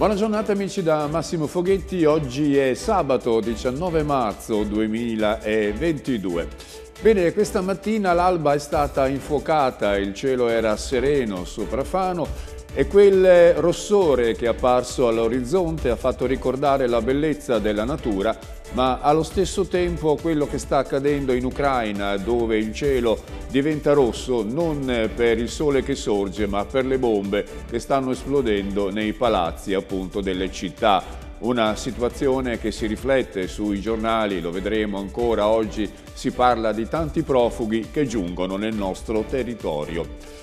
Buona giornata amici da Massimo Foghetti, oggi è sabato 19 marzo 2022. Bene, questa mattina l'alba è stata infuocata, il cielo era sereno sopra Fano, e quel eh, rossore che è apparso all'orizzonte ha fatto ricordare la bellezza della natura, ma allo stesso tempo quello che sta accadendo in Ucraina, dove il cielo diventa rosso non per il sole che sorge, ma per le bombe che stanno esplodendo nei palazzi appunto delle città. Una situazione che si riflette sui giornali, lo vedremo ancora oggi, si parla di tanti profughi che giungono nel nostro territorio.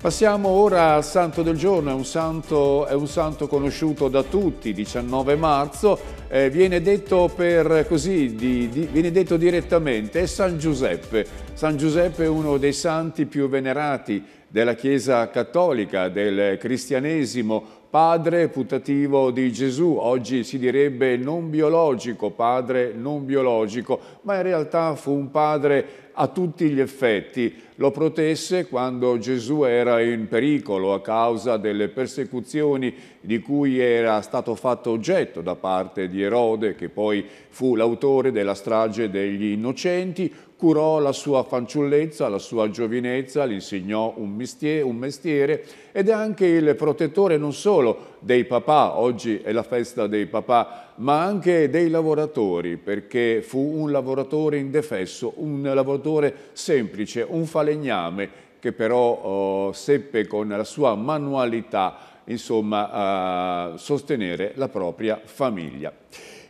Passiamo ora al santo del giorno, è un santo, è un santo conosciuto da tutti, 19 marzo, eh, viene, detto per, così, di, di, viene detto direttamente, è San Giuseppe. San Giuseppe è uno dei santi più venerati della Chiesa Cattolica, del cristianesimo, padre putativo di Gesù, oggi si direbbe non biologico, padre non biologico, ma in realtà fu un padre a tutti gli effetti, lo protesse quando Gesù era in pericolo a causa delle persecuzioni di cui era stato fatto oggetto da parte di Erode, che poi fu l'autore della strage degli innocenti, curò la sua fanciullezza, la sua giovinezza, gli insegnò un mestiere, un mestiere, ed è anche il protettore non solo dei papà, oggi è la festa dei papà, ma anche dei lavoratori, perché fu un lavoratore indefesso, un lavoratore semplice, un falegname che però eh, seppe con la sua manualità insomma, eh, sostenere la propria famiglia.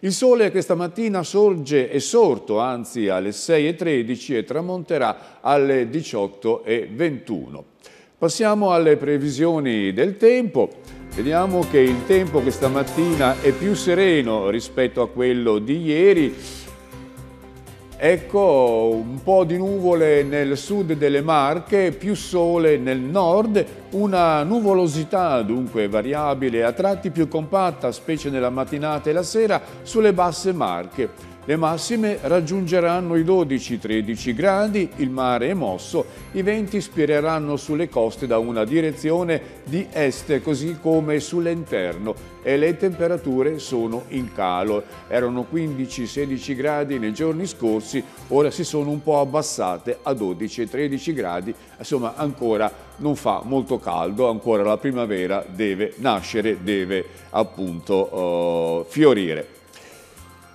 Il sole questa mattina sorge e sorto, anzi alle 6.13 e tramonterà alle 18.21. Passiamo alle previsioni del tempo. Vediamo che il tempo questa mattina è più sereno rispetto a quello di ieri. Ecco un po' di nuvole nel sud delle Marche, più sole nel nord, una nuvolosità dunque variabile, a tratti più compatta, specie nella mattinata e la sera, sulle basse Marche. Le massime raggiungeranno i 12-13 gradi, il mare è mosso, i venti spireranno sulle coste da una direzione di est così come sull'interno e le temperature sono in calo. Erano 15-16 gradi nei giorni scorsi, ora si sono un po' abbassate a 12-13 gradi, insomma ancora non fa molto caldo, ancora la primavera deve nascere, deve appunto uh, fiorire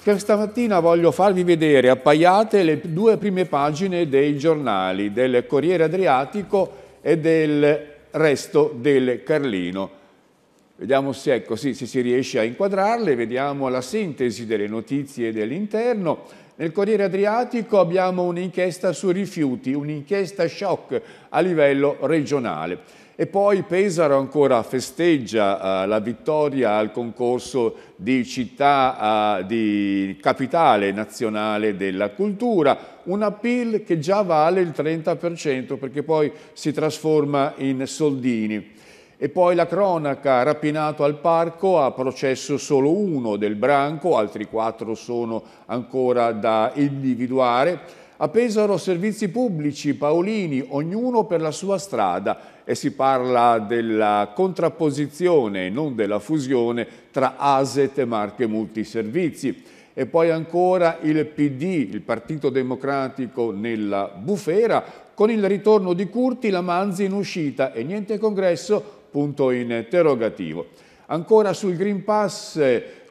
che stamattina voglio farvi vedere appaiate le due prime pagine dei giornali del Corriere Adriatico e del resto del Carlino. Vediamo se, ecco, sì, se si riesce a inquadrarle, vediamo la sintesi delle notizie dell'interno. Nel Corriere Adriatico abbiamo un'inchiesta sui rifiuti, un'inchiesta shock a livello regionale. E poi Pesaro ancora festeggia uh, la vittoria al concorso di città uh, di capitale nazionale della cultura, un appeal che già vale il 30% perché poi si trasforma in soldini. E poi la cronaca, rapinato al parco, ha processo solo uno del branco, altri quattro sono ancora da individuare. A Pesaro servizi pubblici, Paolini, ognuno per la sua strada e si parla della contrapposizione, e non della fusione, tra ASET e Marche Multiservizi. E poi ancora il PD, il Partito Democratico nella bufera, con il ritorno di Curti, la Manzi in uscita e niente congresso, punto interrogativo. Ancora sul Green Pass,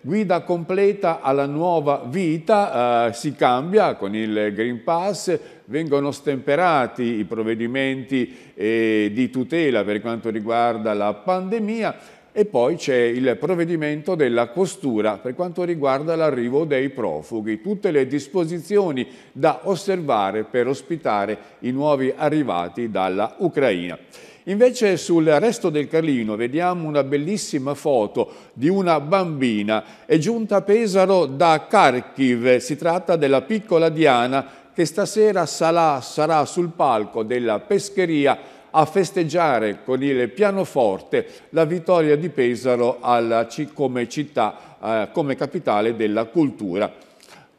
guida completa alla nuova vita, eh, si cambia con il Green Pass, vengono stemperati i provvedimenti eh, di tutela per quanto riguarda la pandemia e poi c'è il provvedimento della costura per quanto riguarda l'arrivo dei profughi, tutte le disposizioni da osservare per ospitare i nuovi arrivati dalla Ucraina. Invece sul resto del Carlino vediamo una bellissima foto di una bambina. È giunta a Pesaro da Kharkiv, si tratta della piccola Diana che stasera sarà, sarà sul palco della pescheria a festeggiare con il pianoforte la vittoria di Pesaro alla, come città, eh, come capitale della cultura.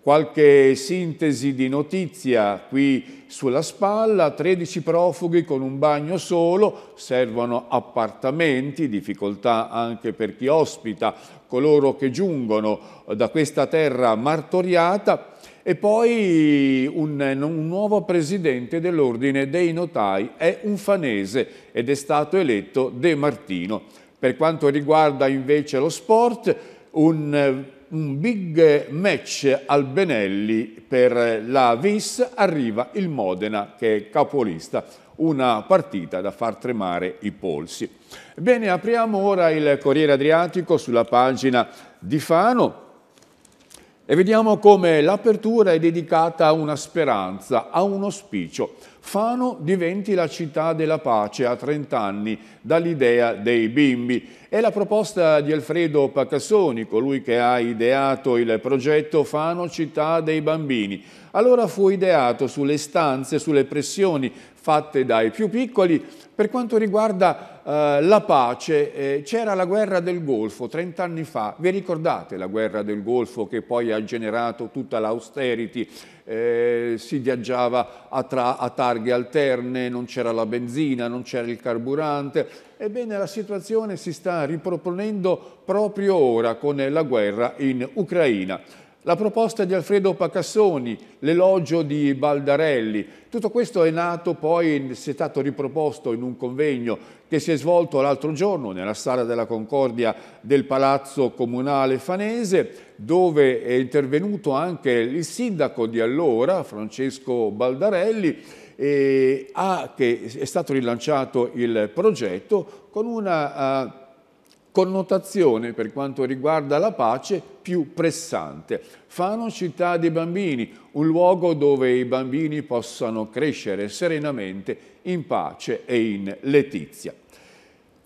Qualche sintesi di notizia qui sulla spalla, 13 profughi con un bagno solo, servono appartamenti, difficoltà anche per chi ospita coloro che giungono da questa terra martoriata e poi un, un nuovo presidente dell'Ordine dei Notai è un fanese ed è stato eletto De Martino. Per quanto riguarda invece lo sport, un un big match al Benelli per la Vis, arriva il Modena che è capolista, una partita da far tremare i polsi. Bene, apriamo ora il Corriere Adriatico sulla pagina di Fano, e vediamo come l'apertura è dedicata a una speranza, a un auspicio. Fano diventi la città della pace a 30 anni dall'idea dei bimbi. È la proposta di Alfredo Pacassoni, colui che ha ideato il progetto Fano città dei bambini. Allora fu ideato sulle stanze, sulle pressioni fatte dai più piccoli per quanto riguarda eh, la pace, eh, c'era la guerra del Golfo 30 anni fa, vi ricordate la guerra del Golfo che poi ha generato tutta l'austerity, eh, si viaggiava a, tra, a targhe alterne, non c'era la benzina, non c'era il carburante, ebbene la situazione si sta riproponendo proprio ora con la guerra in Ucraina la proposta di Alfredo Pacassoni, l'elogio di Baldarelli. Tutto questo è nato poi, si è stato riproposto in un convegno che si è svolto l'altro giorno nella sala della Concordia del Palazzo Comunale Fanese, dove è intervenuto anche il sindaco di allora, Francesco Baldarelli, e ha, che è stato rilanciato il progetto con una eh, connotazione per quanto riguarda la pace più pressante. Fano città dei bambini, un luogo dove i bambini possano crescere serenamente in pace e in letizia.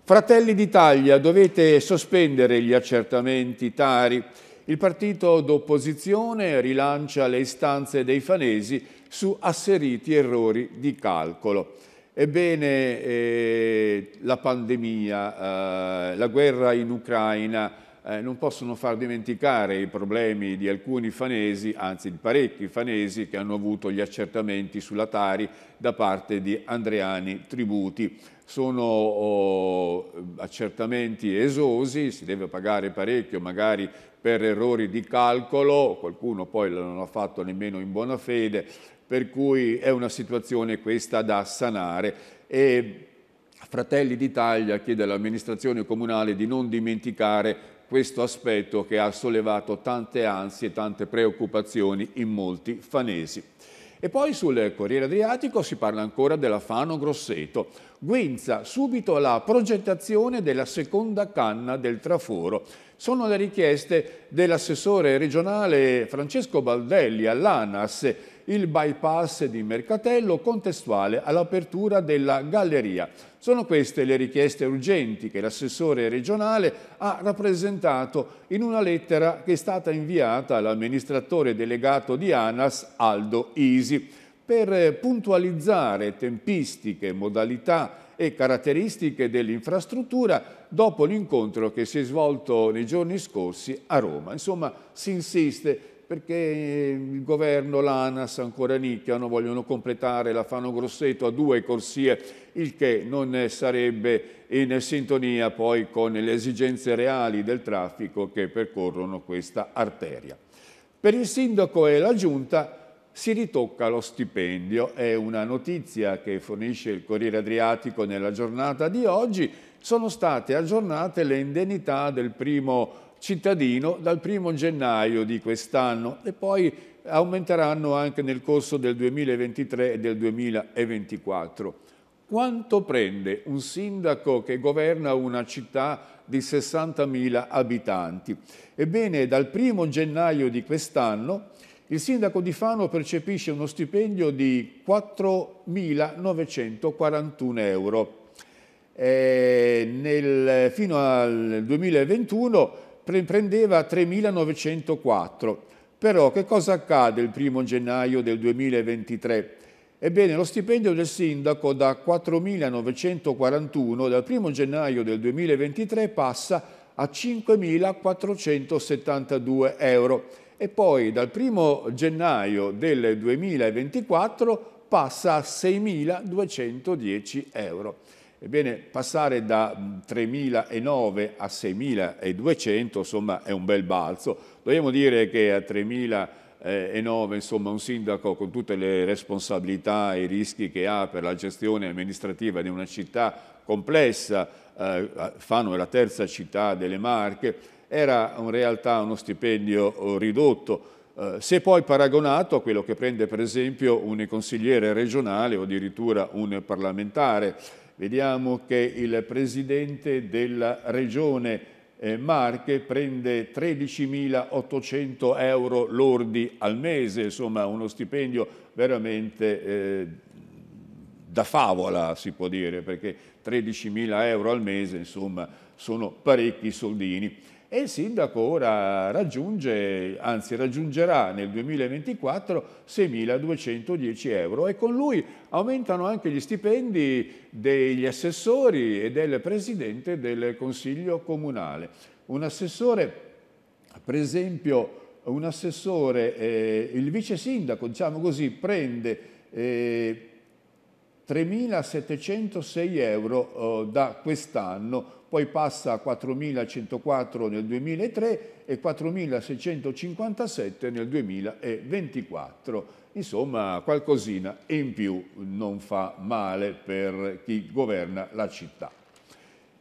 Fratelli d'Italia, dovete sospendere gli accertamenti Tari. Il partito d'opposizione rilancia le istanze dei fanesi su asseriti errori di calcolo. Ebbene, eh, la pandemia, eh, la guerra in Ucraina eh, non possono far dimenticare i problemi di alcuni fanesi, anzi di parecchi fanesi, che hanno avuto gli accertamenti sulla Tari da parte di Andreani Tributi. Sono oh, accertamenti esosi, si deve pagare parecchio, magari per errori di calcolo, qualcuno poi non l'ha fatto nemmeno in buona fede, per cui è una situazione questa da sanare. E Fratelli d'Italia chiede all'amministrazione comunale di non dimenticare questo aspetto che ha sollevato tante ansie e tante preoccupazioni in molti fanesi. E poi sul Corriere Adriatico si parla ancora della Fano Grosseto. Guinza subito la progettazione della seconda canna del traforo. Sono le richieste dell'assessore regionale Francesco Baldelli all'ANAS il bypass di Mercatello contestuale all'apertura della galleria. Sono queste le richieste urgenti che l'assessore regionale ha rappresentato in una lettera che è stata inviata all'amministratore delegato di ANAS Aldo Isi per puntualizzare tempistiche, modalità e caratteristiche dell'infrastruttura dopo l'incontro che si è svolto nei giorni scorsi a Roma. Insomma, si insiste perché il governo, l'ANAS, ancora nicchiano, vogliono completare la Fano Grosseto a due corsie, il che non sarebbe in sintonia poi con le esigenze reali del traffico che percorrono questa arteria. Per il sindaco e la giunta si ritocca lo stipendio, è una notizia che fornisce il Corriere Adriatico nella giornata di oggi, sono state aggiornate le indennità del primo cittadino dal 1 gennaio di quest'anno e poi aumenteranno anche nel corso del 2023 e del 2024. Quanto prende un sindaco che governa una città di 60.000 abitanti? Ebbene, dal 1 gennaio di quest'anno il sindaco di Fano percepisce uno stipendio di 4.941 euro. Eh, nel, fino al 2021 prendeva 3.904. Però che cosa accade il 1 gennaio del 2023? Ebbene, lo stipendio del sindaco da 4.941 dal 1 gennaio del 2023 passa a 5.472 euro e poi dal 1 gennaio del 2024 passa a 6.210 euro. Ebbene, passare da 3.009 mm, a 6.200 insomma, è un bel balzo. Dobbiamo dire che a 3.009 insomma, un sindaco con tutte le responsabilità e i rischi che ha per la gestione amministrativa di una città complessa, eh, Fano è la terza città delle Marche, era in realtà uno stipendio eh, ridotto, Uh, se poi paragonato a quello che prende per esempio un consigliere regionale o addirittura un parlamentare Vediamo che il presidente della regione eh, Marche prende 13.800 euro lordi al mese, insomma uno stipendio veramente eh, da favola si può dire, perché 13.000 euro al mese insomma sono parecchi soldini e il sindaco ora raggiunge, anzi raggiungerà nel 2024 6.210 euro e con lui aumentano anche gli stipendi degli assessori e del presidente del Consiglio Comunale. Un assessore, per esempio, un assessore, eh, il vice sindaco, diciamo così, prende eh, 3.706 euro eh, da quest'anno poi passa a 4.104 nel 2003 e 4.657 nel 2024. Insomma, qualcosina in più non fa male per chi governa la città.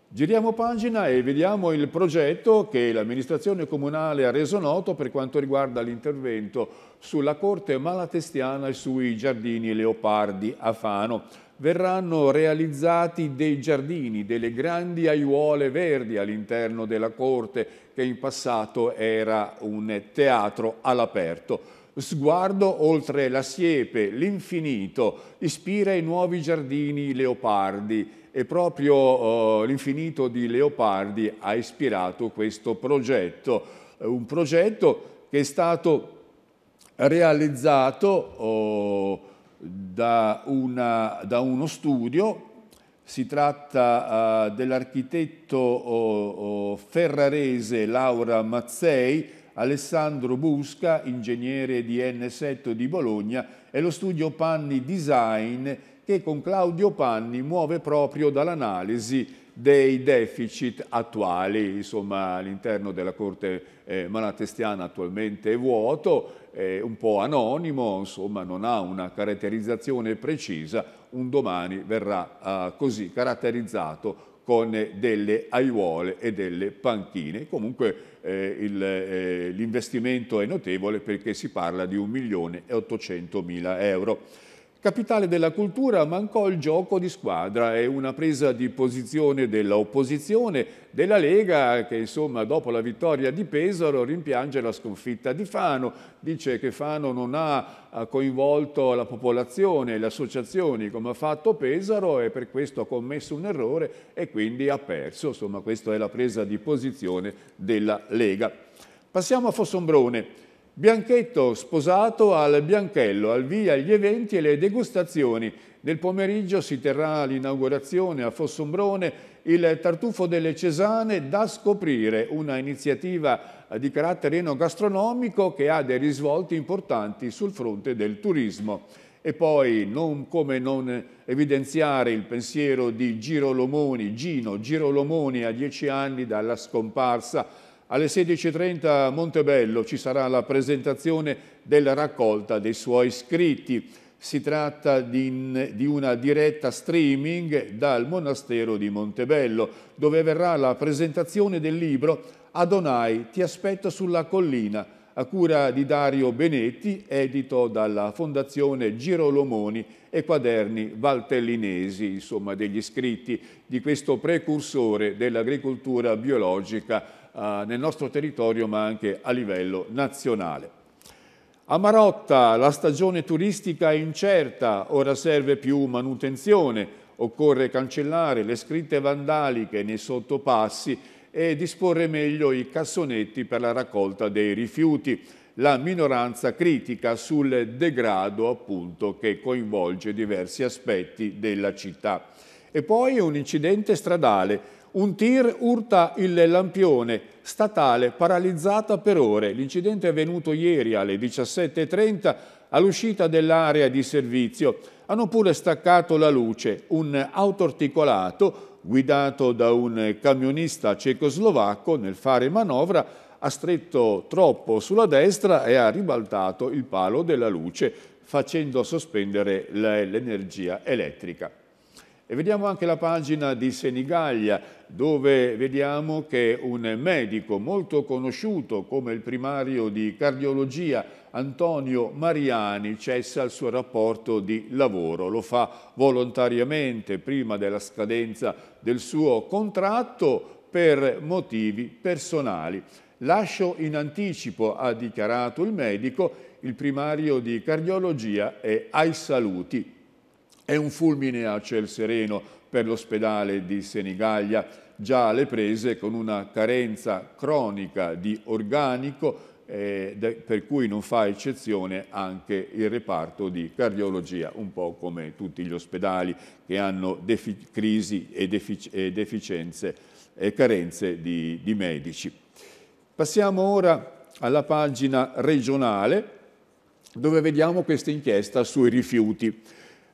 Giriamo pagina e vediamo il progetto che l'amministrazione comunale ha reso noto per quanto riguarda l'intervento sulla corte malatestiana e sui giardini leopardi a Fano verranno realizzati dei giardini, delle grandi aiuole verdi all'interno della corte che in passato era un teatro all'aperto. Sguardo oltre la siepe, l'infinito, ispira i nuovi giardini Leopardi e proprio eh, l'infinito di Leopardi ha ispirato questo progetto, un progetto che è stato realizzato oh, da, una, da uno studio, si tratta uh, dell'architetto oh, oh, ferrarese Laura Mazzei, Alessandro Busca, ingegnere di N7 di Bologna, e lo studio Panni Design che con Claudio Panni muove proprio dall'analisi dei deficit attuali, insomma all'interno della Corte eh, Malatestiana attualmente è vuoto, è un po' anonimo, insomma non ha una caratterizzazione precisa, un domani verrà eh, così caratterizzato con delle aiuole e delle panchine. Comunque eh, eh l'investimento eh, è notevole perché si parla di 1 milione e 800 mila euro. Capitale della cultura mancò il gioco di squadra e una presa di posizione dell'opposizione, della Lega che insomma dopo la vittoria di Pesaro rimpiange la sconfitta di Fano, dice che Fano non ha coinvolto la popolazione, e le associazioni come ha fatto Pesaro e per questo ha commesso un errore e quindi ha perso, insomma questa è la presa di posizione della Lega. Passiamo a Fossombrone. Bianchetto sposato al Bianchello, al via gli eventi e le degustazioni. Nel pomeriggio si terrà l'inaugurazione a Fossombrone il tartufo delle Cesane da scoprire, una iniziativa di carattere enogastronomico che ha dei risvolti importanti sul fronte del turismo. E poi non, come non evidenziare il pensiero di Giro Lomoni, Gino Giro Lomoni a dieci anni dalla scomparsa alle 16.30 a Montebello ci sarà la presentazione della raccolta dei suoi scritti. Si tratta di, di, una diretta streaming dal monastero di Montebello, dove verrà la presentazione del libro Adonai ti aspetto sulla collina, a cura di Dario Benetti, edito dalla Fondazione Girolomoni e Quaderni Valtellinesi, insomma degli scritti di questo precursore dell'agricoltura biologica eh, nel nostro territorio ma anche a livello nazionale. A Marotta la stagione turistica è incerta, ora serve più manutenzione, occorre cancellare le scritte vandaliche nei sottopassi e disporre meglio i cassonetti per la raccolta dei rifiuti. La minoranza critica sul degrado appunto che coinvolge diversi aspetti della città. E poi un incidente stradale un tir urta il lampione, statale paralizzata per ore. L'incidente è avvenuto ieri alle 17.30 all'uscita dell'area di servizio. Hanno pure staccato la luce. Un auto articolato guidato da un camionista cecoslovacco nel fare manovra, ha stretto troppo sulla destra e ha ribaltato il palo della luce, facendo sospendere l'energia elettrica. E vediamo anche la pagina di Senigallia, dove vediamo che un medico molto conosciuto come il primario di cardiologia, Antonio Mariani, cessa il suo rapporto di lavoro. Lo fa volontariamente prima della scadenza del suo contratto per motivi personali. Lascio in anticipo, ha dichiarato il medico, il primario di cardiologia e ai saluti è un fulmine a ciel sereno per l'ospedale di Senigallia, già alle prese con una carenza cronica di organico eh, per cui non fa eccezione anche il reparto di cardiologia, un po' come tutti gli ospedali che hanno crisi e, defic e, deficienze e carenze di, di medici. Passiamo ora alla pagina regionale dove vediamo questa inchiesta sui rifiuti.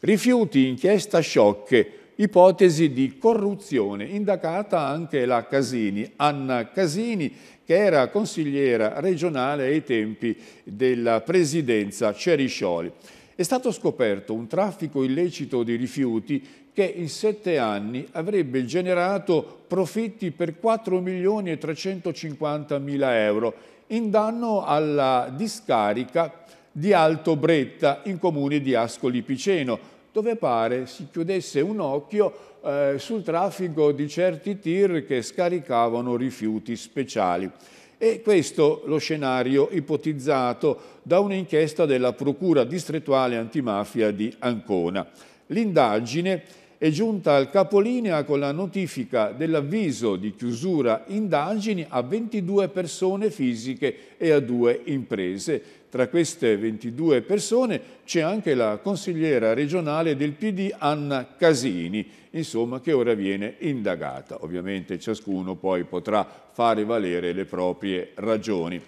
Rifiuti, inchiesta sciocche, ipotesi di corruzione, indagata anche la Casini, Anna Casini, che era consigliera regionale ai tempi della presidenza Ceriscioli. È stato scoperto un traffico illecito di rifiuti che in sette anni avrebbe generato profitti per 4 milioni e 350 mila euro in danno alla discarica di Alto Bretta in comune di Ascoli Piceno, dove pare si chiudesse un occhio eh, sul traffico di certi tir che scaricavano rifiuti speciali. E questo lo scenario ipotizzato da un'inchiesta della Procura distrettuale antimafia di Ancona. L'indagine è giunta al capolinea con la notifica dell'avviso di chiusura indagini a 22 persone fisiche e a due imprese. Tra queste 22 persone c'è anche la consigliera regionale del PD Anna Casini, insomma che ora viene indagata. Ovviamente ciascuno poi potrà fare valere le proprie ragioni.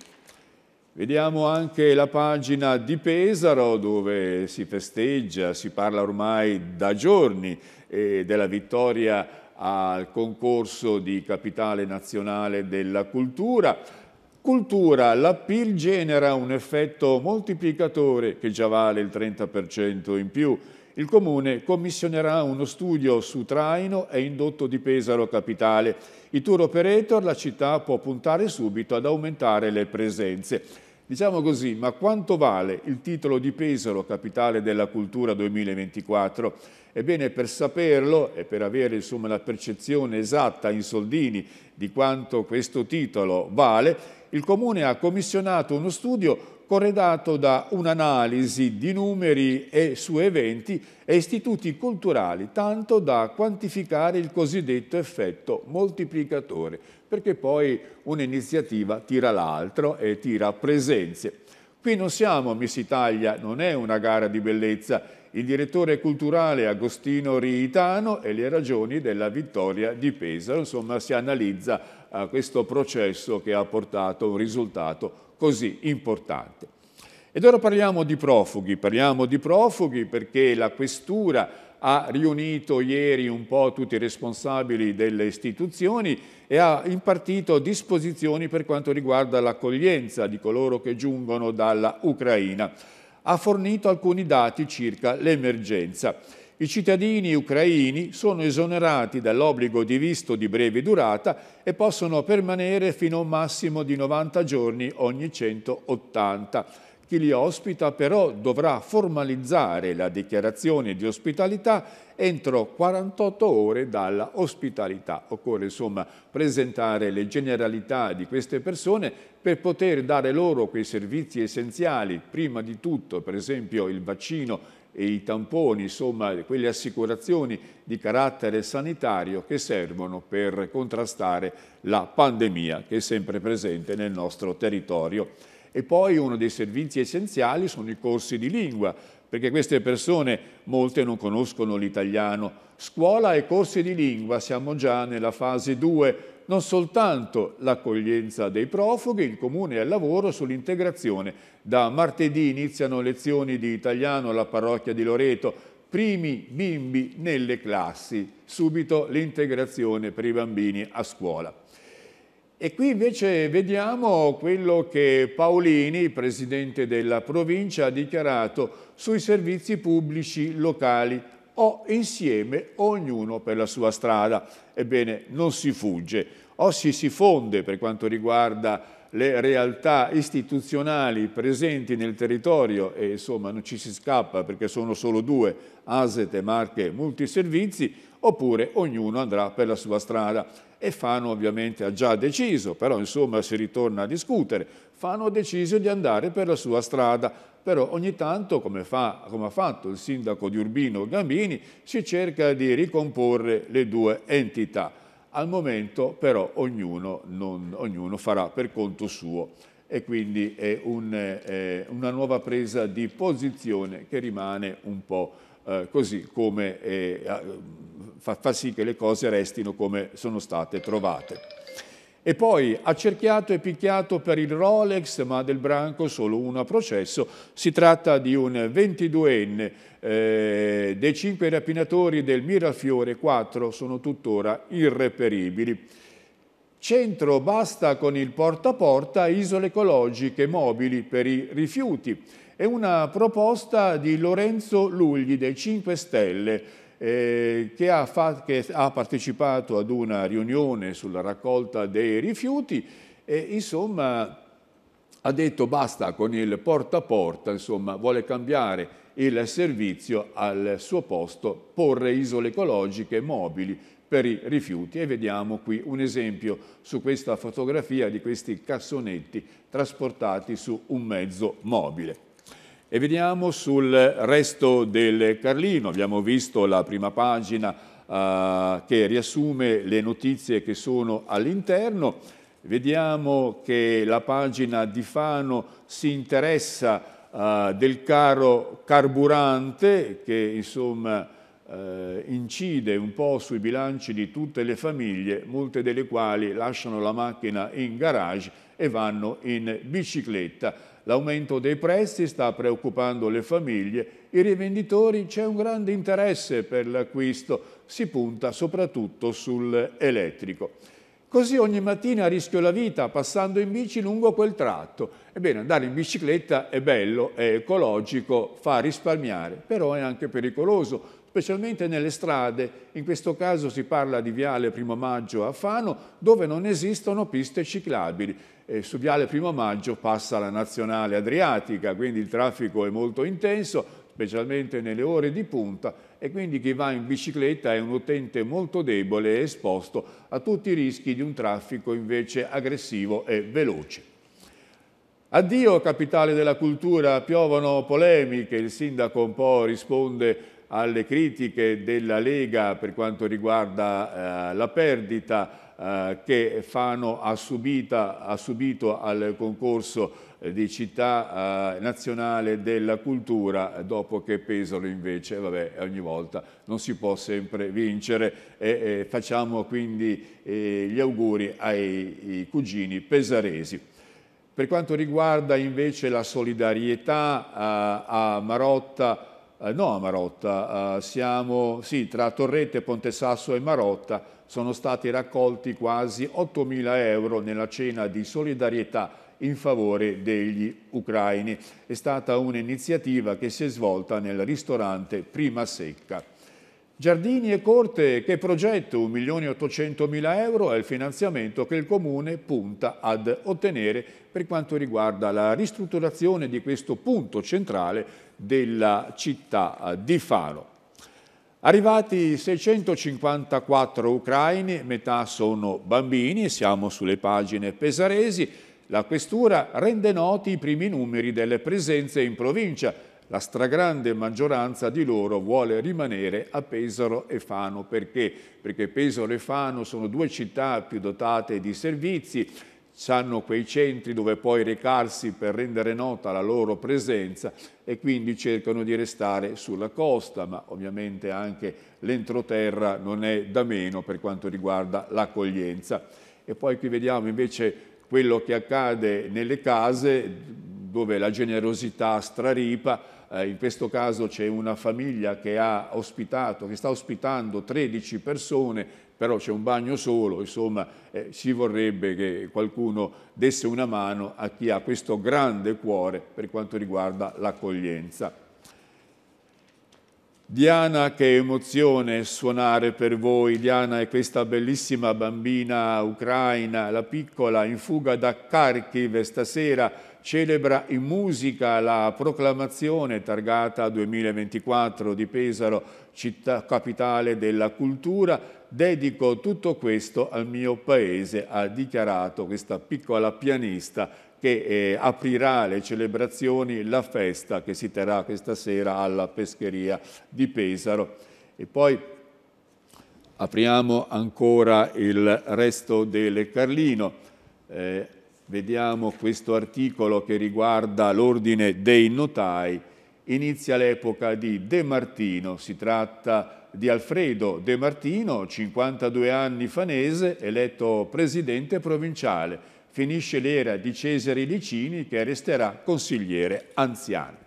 Vediamo anche la pagina di Pesaro dove si festeggia, si parla ormai da giorni eh, della vittoria al concorso di Capitale Nazionale della Cultura cultura, la PIL genera un effetto moltiplicatore che già vale il 30% in più. Il Comune commissionerà uno studio su traino e indotto di Pesaro Capitale. I tour operator, la città può puntare subito ad aumentare le presenze. Diciamo così, ma quanto vale il titolo di Pesaro Capitale della Cultura 2024? Ebbene, per saperlo e per avere insomma, la percezione esatta in soldini di quanto questo titolo vale, il Comune ha commissionato uno studio corredato da un'analisi di numeri e su eventi e istituti culturali, tanto da quantificare il cosiddetto effetto moltiplicatore, perché poi un'iniziativa tira l'altro e tira presenze. Qui non siamo Miss Italia, non è una gara di bellezza. Il direttore culturale Agostino Riitano e le ragioni della vittoria di Pesaro, insomma si analizza a questo processo che ha portato a un risultato così importante. Ed ora parliamo di profughi, parliamo di profughi perché la questura ha riunito ieri un po' tutti i responsabili delle istituzioni e ha impartito disposizioni per quanto riguarda l'accoglienza di coloro che giungono dalla Ucraina. Ha fornito alcuni dati circa l'emergenza i cittadini ucraini sono esonerati dall'obbligo di visto di breve durata e possono permanere fino a un massimo di 90 giorni ogni 180. Chi li ospita però dovrà formalizzare la dichiarazione di ospitalità entro 48 ore dalla ospitalità. Occorre insomma presentare le generalità di queste persone per poter dare loro quei servizi essenziali, prima di tutto per esempio il vaccino e i tamponi, insomma quelle assicurazioni di carattere sanitario che servono per contrastare la pandemia che è sempre presente nel nostro territorio. E poi uno dei servizi essenziali sono i corsi di lingua, perché queste persone, molte non conoscono l'italiano. Scuola e corsi di lingua, siamo già nella fase 2 non soltanto l'accoglienza dei profughi, il Comune è al lavoro sull'integrazione. Da martedì iniziano lezioni di italiano alla parrocchia di Loreto, primi bimbi nelle classi, subito l'integrazione per i bambini a scuola. E qui invece vediamo quello che Paolini, presidente della provincia, ha dichiarato sui servizi pubblici locali o insieme ognuno per la sua strada. Ebbene, non si fugge, o si si fonde per quanto riguarda le realtà istituzionali presenti nel territorio e insomma non ci si scappa perché sono solo due, ASET, e Marche, Multiservizi, oppure ognuno andrà per la sua strada e Fano ovviamente ha già deciso, però insomma si ritorna a discutere. Fano ha deciso di andare per la sua strada, però ogni tanto, come, fa, come ha fatto il sindaco di Urbino Gambini, si cerca di ricomporre le due entità. Al momento però ognuno, non, ognuno farà per conto suo e quindi è un, eh, una nuova presa di posizione che rimane un po' Eh, così come eh, fa, fa sì che le cose restino come sono state trovate. E poi accerchiato e picchiato per il Rolex, ma del branco solo uno a processo. Si tratta di un 22enne, eh, dei cinque rapinatori del Mirafiore, quattro sono tuttora irreperibili. Centro basta con il porta a porta, isole ecologiche mobili per i rifiuti. È una proposta di Lorenzo Lugli dei 5 Stelle eh, che, ha che, ha partecipato ad una riunione sulla raccolta dei rifiuti e insomma ha detto basta con il porta a porta, insomma vuole cambiare il servizio al suo posto, porre isole ecologiche mobili per i rifiuti e vediamo qui un esempio su questa fotografia di questi cassonetti trasportati su un mezzo mobile. E veniamo sul resto del Carlino, abbiamo visto la prima pagina eh, che riassume le notizie che sono all'interno, vediamo che la pagina di Fano si interessa eh, del caro carburante che insomma eh, incide un po' sui bilanci di tutte le famiglie, molte delle quali lasciano la macchina in garage e vanno in bicicletta L'aumento dei prezzi sta preoccupando le famiglie, i rivenditori c'è un grande interesse per l'acquisto, si punta soprattutto sull'elettrico. Così ogni mattina rischio la vita passando in bici lungo quel tratto. Ebbene, andare in bicicletta è bello, è ecologico, fa risparmiare, però è anche pericoloso, specialmente nelle strade, in questo caso si parla di Viale Primo Maggio a Fano, dove non esistono piste ciclabili eh, su Viale Primo Maggio passa la Nazionale Adriatica, quindi il traffico è molto intenso, specialmente nelle ore di punta e quindi chi va in bicicletta è un utente molto debole e esposto a tutti i rischi di un traffico invece aggressivo e veloce. Addio capitale della cultura, piovono polemiche, il sindaco un po' risponde alle critiche della Lega per quanto riguarda eh, la perdita eh, che Fano ha, subita, ha, subito al concorso eh, di città eh, nazionale della cultura dopo che Pesaro invece vabbè, ogni volta non si può sempre vincere e, e facciamo quindi eh, gli auguri ai cugini pesaresi. Per quanto riguarda invece la solidarietà eh, a Marotta, eh, no a Marotta, eh, siamo sì, tra Torrette, Ponte Sasso e Marotta sono stati raccolti quasi 8.000 euro nella cena di solidarietà in favore degli ucraini. È stata un'iniziativa che si è svolta nel ristorante Prima Secca. Giardini e Corte, che progetto? 1.800.000 euro è il finanziamento che il Comune punta ad ottenere per quanto riguarda la ristrutturazione di questo punto centrale della città di Faro. Arrivati 654 ucraini, metà sono bambini, siamo sulle pagine pesaresi, la questura rende noti i primi numeri delle presenze in provincia, la stragrande maggioranza di loro vuole rimanere a Pesaro e Fano. Perché? Perché Pesaro e Fano sono due città più dotate di servizi hanno quei centri dove poi recarsi per rendere nota la loro presenza e quindi cercano di restare sulla costa, ma ovviamente anche l'entroterra non è da meno per quanto riguarda l'accoglienza. E poi qui vediamo invece quello che accade nelle case dove la generosità straripa, eh, in questo caso c'è una famiglia che, ha ospitato, che sta ospitando 13 persone però c'è un bagno solo, insomma eh, ci vorrebbe che qualcuno desse una mano a chi ha questo grande cuore per quanto riguarda l'accoglienza. Diana, che emozione suonare per voi. Diana è questa bellissima bambina ucraina, la piccola, in fuga da Kharkiv stasera celebra in musica la proclamazione targata 2024 di Pesaro, città capitale della cultura. Dedico tutto questo al mio paese, ha dichiarato questa piccola pianista che eh, aprirà le celebrazioni, la festa che si terrà questa sera alla pescheria di Pesaro. E poi apriamo ancora il resto del Carlino. Eh, Vediamo questo articolo che riguarda l'ordine dei notai. Inizia l'epoca di De Martino, si tratta di Alfredo De Martino, 52 anni fanese, eletto presidente provinciale. Finisce l'era di Cesare Licini che resterà consigliere anziano.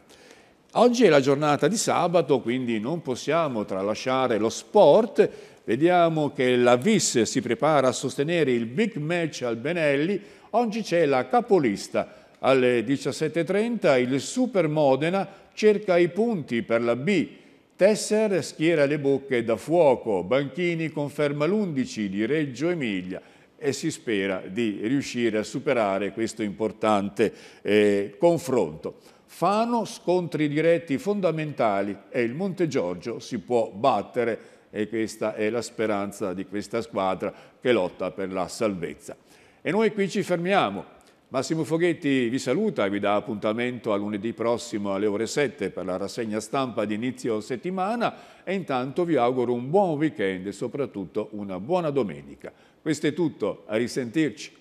Oggi è la giornata di sabato, quindi non possiamo tralasciare lo sport. Vediamo che la VIS si prepara a sostenere il big match al Benelli Oggi c'è la capolista. Alle 17.30 il Super Modena cerca i punti per la B. Tesser schiera le bocche da fuoco. Banchini conferma l'11 di Reggio Emilia e si spera di riuscire a superare questo importante eh, confronto. Fano scontri diretti fondamentali e il Monte Giorgio si può battere e questa è la speranza di questa squadra che lotta per la salvezza. E noi qui ci fermiamo. Massimo Foghetti vi saluta e vi dà appuntamento a lunedì prossimo alle ore 7 per la rassegna stampa di inizio settimana e intanto vi auguro un buon weekend e soprattutto una buona domenica. Questo è tutto, a risentirci.